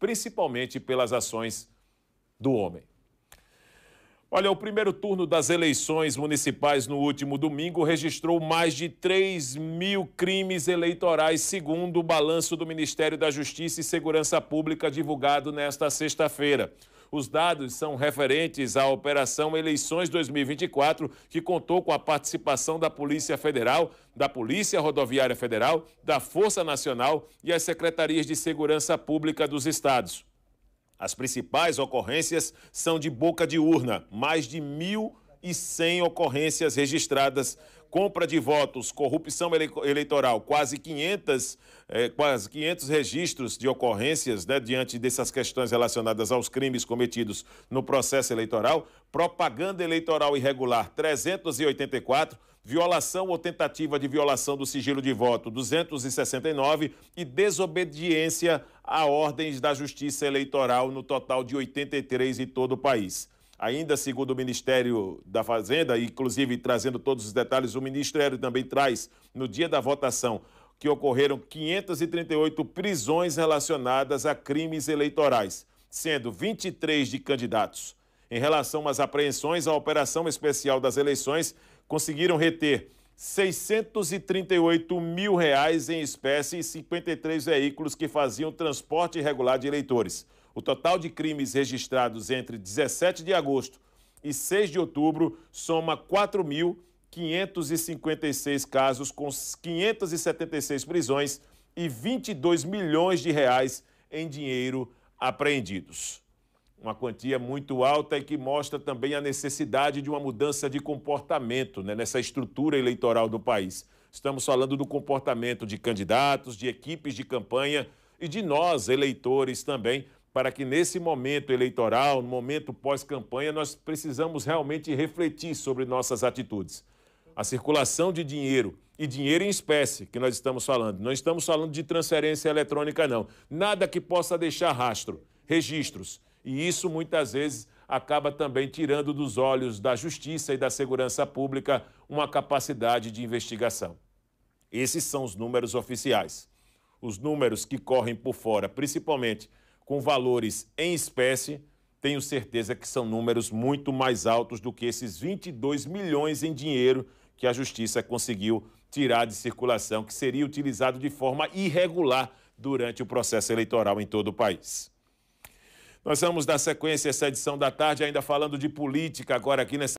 principalmente pelas ações do homem. Olha, o primeiro turno das eleições municipais no último domingo registrou mais de 3 mil crimes eleitorais, segundo o balanço do Ministério da Justiça e Segurança Pública divulgado nesta sexta-feira. Os dados são referentes à Operação Eleições 2024, que contou com a participação da Polícia Federal, da Polícia Rodoviária Federal, da Força Nacional e as Secretarias de Segurança Pública dos Estados. As principais ocorrências são de boca de urna, mais de mil e sem ocorrências registradas. Compra de votos, corrupção eleitoral, quase 500, eh, quase 500 registros de ocorrências né, diante dessas questões relacionadas aos crimes cometidos no processo eleitoral. Propaganda eleitoral irregular, 384 violação ou tentativa de violação do sigilo de voto 269 e desobediência a ordens da Justiça Eleitoral no total de 83 em todo o país. Ainda segundo o Ministério da Fazenda, inclusive trazendo todos os detalhes, o Ministério também traz no dia da votação que ocorreram 538 prisões relacionadas a crimes eleitorais, sendo 23 de candidatos. Em relação às apreensões, a Operação Especial das Eleições conseguiram reter 638 mil reais em espécie e 53 veículos que faziam transporte irregular de eleitores. O total de crimes registrados entre 17 de agosto e 6 de outubro soma 4.556 casos, com 576 prisões e 22 milhões de reais em dinheiro apreendidos. Uma quantia muito alta e que mostra também a necessidade de uma mudança de comportamento né, nessa estrutura eleitoral do país. Estamos falando do comportamento de candidatos, de equipes de campanha e de nós, eleitores também, para que nesse momento eleitoral, no momento pós-campanha, nós precisamos realmente refletir sobre nossas atitudes. A circulação de dinheiro e dinheiro em espécie que nós estamos falando, não estamos falando de transferência eletrônica, não. Nada que possa deixar rastro, registros. E isso muitas vezes acaba também tirando dos olhos da justiça e da segurança pública uma capacidade de investigação. Esses são os números oficiais. Os números que correm por fora, principalmente com valores em espécie, tenho certeza que são números muito mais altos do que esses 22 milhões em dinheiro que a justiça conseguiu tirar de circulação, que seria utilizado de forma irregular durante o processo eleitoral em todo o país. Nós vamos dar sequência a essa edição da tarde, ainda falando de política, agora aqui nessa.